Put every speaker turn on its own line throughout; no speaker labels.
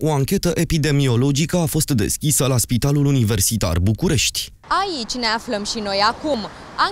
O anchetă epidemiologică a fost deschisă la Spitalul Universitar București.
Aici ne aflăm și noi acum.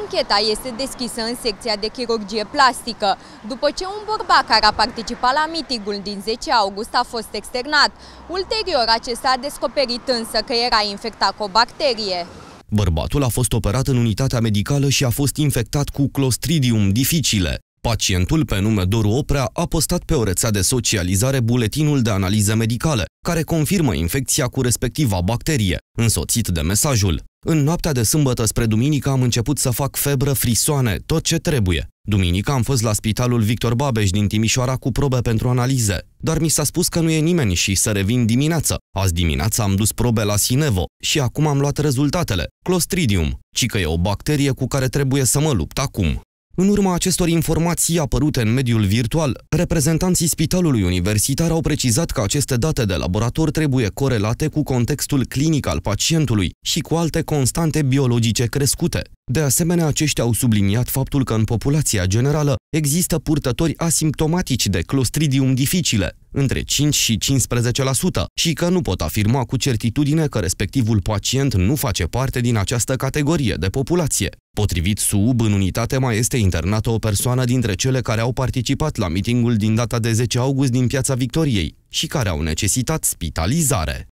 Ancheta este deschisă în secția de chirurgie plastică, după ce un bărbat care a participat la mitigul din 10 august a fost externat. Ulterior, acesta a descoperit însă că era infectat cu o bacterie.
Bărbatul a fost operat în unitatea medicală și a fost infectat cu Clostridium dificile, Pacientul, pe nume Doru Oprea, a postat pe o rețea de socializare buletinul de analize medicale, care confirmă infecția cu respectiva bacterie, însoțit de mesajul În noaptea de sâmbătă spre duminică am început să fac febră, frisoane, tot ce trebuie. Duminică am fost la spitalul Victor Babeș din Timișoara cu probe pentru analize, dar mi s-a spus că nu e nimeni și să revin dimineață. Azi dimineața am dus probe la Sinevo și acum am luat rezultatele, Clostridium, ci că e o bacterie cu care trebuie să mă lupt acum. În urma acestor informații apărute în mediul virtual, reprezentanții Spitalului Universitar au precizat că aceste date de laborator trebuie corelate cu contextul clinic al pacientului și cu alte constante biologice crescute. De asemenea, aceștia au subliniat faptul că în populația generală există purtători asimptomatici de Clostridium difficile, între 5 și 15% și că nu pot afirma cu certitudine că respectivul pacient nu face parte din această categorie de populație. Potrivit SUB, în unitate mai este internată o persoană dintre cele care au participat la mitingul din data de 10 august din Piața Victoriei și care au necesitat spitalizare.